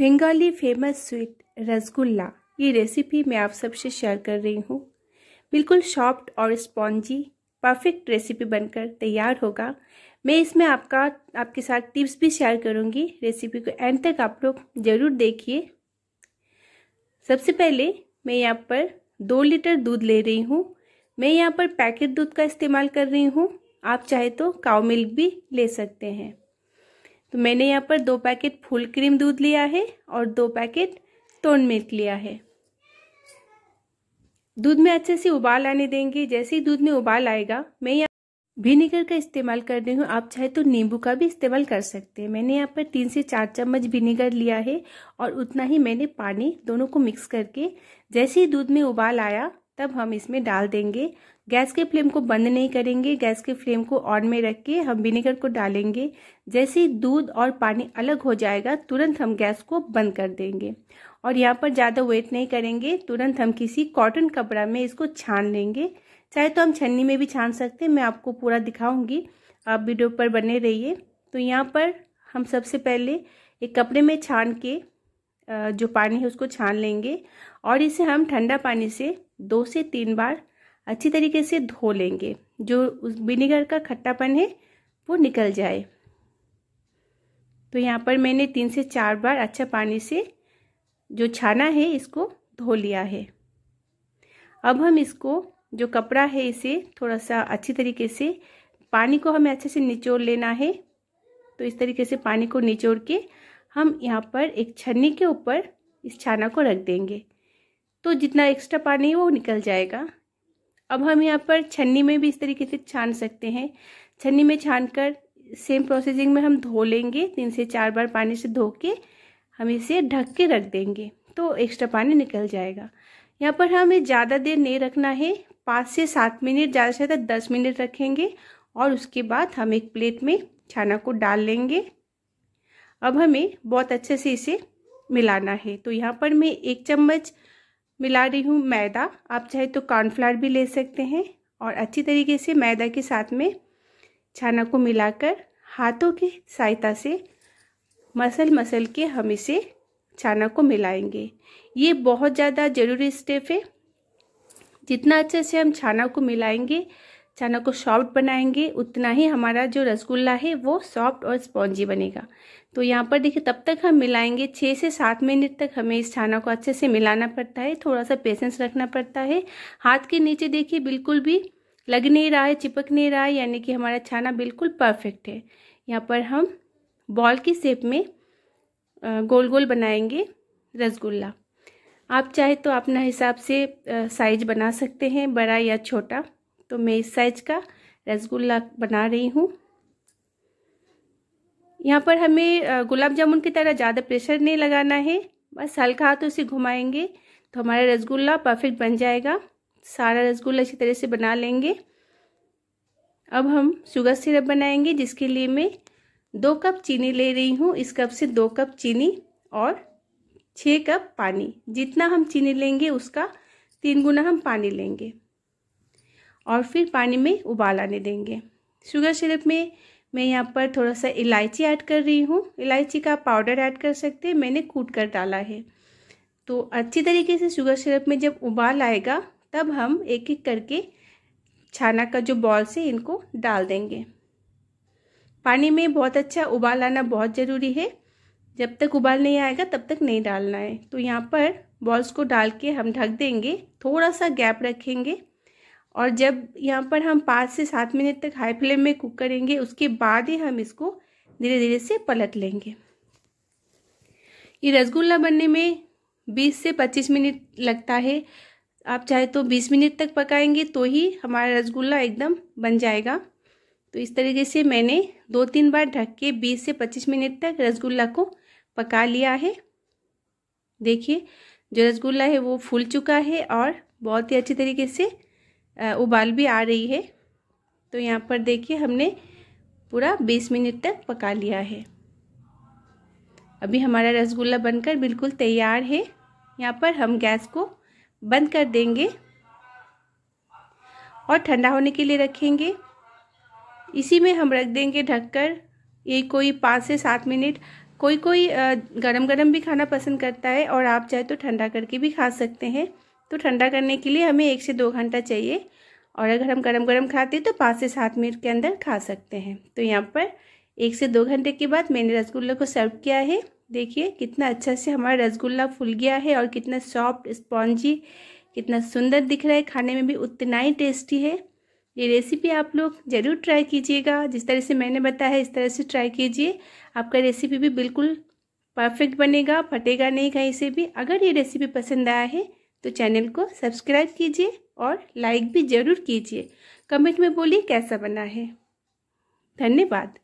Bengali famous sweet rasgulla ये recipe मैं आप सबसे शेयर कर रही हूँ बिल्कुल सॉफ्ट और स्पॉन्जी परफेक्ट रेसिपी बनकर तैयार होगा मैं इसमें आपका आपके साथ टिप्स भी शेयर करूँगी रेसिपी को एंड तक आप लोग ज़रूर देखिए सबसे पहले मैं यहाँ पर दो लीटर दूध ले रही हूँ मैं यहाँ पर पैकेट दूध का इस्तेमाल कर रही हूँ आप चाहे तो काव मिल्क भी ले सकते हैं तो मैंने यहाँ पर दो पैकेट फुल क्रीम दूध लिया है और दो पैकेट टोन मिल्क लिया है दूध में अच्छे से उबाल आने देंगे जैसे ही दूध में उबाल आएगा मैं यहाँ विनेगर का इस्तेमाल कर रही हूँ आप चाहे तो नींबू का भी इस्तेमाल कर सकते हैं मैंने यहाँ पर तीन से चार चम्मच विनेगर लिया है और उतना ही मैंने पानी दोनों को मिक्स करके जैसे ही दूध में उबाल आया तब हम इसमें डाल देंगे गैस के फ्लेम को बंद नहीं करेंगे गैस के फ्लेम को ऑन में रख के हम विनेगर को डालेंगे जैसे ही दूध और पानी अलग हो जाएगा तुरंत हम गैस को बंद कर देंगे और यहाँ पर ज़्यादा वेट नहीं करेंगे तुरंत हम किसी कॉटन कपड़ा में इसको छान लेंगे चाहे तो हम छन्नी में भी छान सकते हैं मैं आपको पूरा दिखाऊंगी आप वीडियो पर बने रहिए तो यहाँ पर हम सबसे पहले एक कपड़े में छान के जो पानी है उसको छान लेंगे और इसे हम ठंडा पानी से दो से तीन बार अच्छी तरीके से धो लेंगे जो उस विनेगर का खट्टापन है वो निकल जाए तो यहाँ पर मैंने तीन से चार बार अच्छा पानी से जो छाना है इसको धो लिया है अब हम इसको जो कपड़ा है इसे थोड़ा सा अच्छी तरीके से पानी को हमें अच्छे से निचोड़ लेना है तो इस तरीके से पानी को निचोड़ के हम यहाँ पर एक छन्नी के ऊपर इस छाना को रख देंगे तो जितना एक्स्ट्रा पानी है वो निकल जाएगा अब हम यहाँ पर छन्नी में भी इस तरीके से छान सकते हैं छन्नी में छान कर सेम प्रोसेसिंग में हम धो लेंगे तीन से चार बार पानी से धो के हम इसे ढक के रख देंगे तो एक्स्ट्रा पानी निकल जाएगा यहाँ पर हमें ज़्यादा देर नहीं रखना है पाँच से सात मिनट ज़्यादा से ज़्यादा दस मिनट रखेंगे और उसके बाद हम एक प्लेट में छाना को डाल लेंगे अब हमें बहुत अच्छे से इसे मिलाना है तो यहाँ पर मैं एक चम्मच मिला रही हूँ मैदा आप चाहे तो कॉर्नफ्लावर भी ले सकते हैं और अच्छी तरीके से मैदा के साथ में छाना को मिलाकर हाथों की सहायता से मसल मसल के हम इसे छाना को मिलाएंगे ये बहुत ज़्यादा ज़रूरी स्टेप है जितना अच्छे से हम छाना को मिलाएंगे छाना को सॉफ्ट बनाएंगे उतना ही हमारा जो रसगुल्ला है वो सॉफ्ट और स्पॉन्जी बनेगा तो यहाँ पर देखिए तब तक हम मिलाएंगे छः से सात मिनट तक हमें इस छाना को अच्छे से मिलाना पड़ता है थोड़ा सा पेशेंस रखना पड़ता है हाथ के नीचे देखिए बिल्कुल भी लग नहीं रहा है चिपक नहीं रहा है यानी कि हमारा छाना बिल्कुल परफेक्ट है यहाँ पर हम बॉल की शेप में गोल गोल बनाएंगे रसगुल्ला आप चाहे तो अपना हिसाब से साइज बना सकते हैं बड़ा या छोटा तो मैं इस साइज का रसगुल्ला बना रही हूँ यहाँ पर हमें गुलाब जामुन की तरह ज़्यादा प्रेशर नहीं लगाना है बस हल्का हाथ उसे घुमाएंगे तो हमारा रसगुल्ला परफेक्ट बन जाएगा सारा रसगुल्ला इसी तरह से बना लेंगे अब हम शुगर सिरप बनाएंगे जिसके लिए मैं दो कप चीनी ले रही हूँ इस कप से दो कप चीनी और छः कप पानी जितना हम चीनी लेंगे उसका तीन गुना हम पानी लेंगे और फिर पानी में उबाल आने देंगे शुगर सिरप में मैं यहाँ पर थोड़ा सा इलायची ऐड कर रही हूँ इलायची का पाउडर ऐड कर सकते हैं मैंने कूट कर डाला है तो अच्छी तरीके से शुगर सिरप में जब उबाल आएगा तब हम एक एक करके छाना का जो बॉल से इनको डाल देंगे पानी में बहुत अच्छा उबाल आना बहुत ज़रूरी है जब तक उबाल नहीं आएगा तब तक नहीं डालना है तो यहाँ पर बॉल्स को डाल के हम ढक देंगे थोड़ा सा गैप रखेंगे और जब यहाँ पर हम पाँच से सात मिनट तक हाई फ्लेम में कुक करेंगे उसके बाद ही हम इसको धीरे धीरे से पलट लेंगे ये रसगुल्ला बनने में बीस से पच्चीस मिनट लगता है आप चाहे तो बीस मिनट तक पकाएंगे तो ही हमारा रसगुल्ला एकदम बन जाएगा तो इस तरीके से मैंने दो तीन बार ढक के बीस से पच्चीस मिनट तक रसगुल्ला को पका लिया है देखिए जो रसगुल्ला है वो फूल चुका है और बहुत ही अच्छे तरीके से उबाल भी आ रही है तो यहाँ पर देखिए हमने पूरा 20 मिनट तक पका लिया है अभी हमारा रसगुल्ला बनकर बिल्कुल तैयार है यहाँ पर हम गैस को बंद कर देंगे और ठंडा होने के लिए रखेंगे इसी में हम रख देंगे ढककर ये कोई पाँच से सात मिनट कोई कोई गरम गरम भी खाना पसंद करता है और आप चाहे तो ठंडा करके भी खा सकते हैं तो ठंडा करने के लिए हमें एक से दो घंटा चाहिए और अगर हम गरम गरम खाते हैं तो पाँच से सात मिनट के अंदर खा सकते हैं तो यहाँ पर एक से दो घंटे के बाद मैंने रसगुल्ला को सर्व किया है देखिए कितना अच्छा से हमारा रसगुल्ला फूल गया है और कितना सॉफ्ट स्पॉन्जी कितना सुंदर दिख रहा है खाने में भी उतना ही टेस्टी है ये रेसिपी आप लोग ज़रूर ट्राई कीजिएगा जिस तरह से मैंने बताया है इस तरह से ट्राई कीजिए आपका रेसिपी भी बिल्कुल परफेक्ट बनेगा फटेगा नहीं कहीं से भी अगर ये रेसिपी पसंद आया है तो चैनल को सब्सक्राइब कीजिए और लाइक भी ज़रूर कीजिए कमेंट में बोलिए कैसा बना है धन्यवाद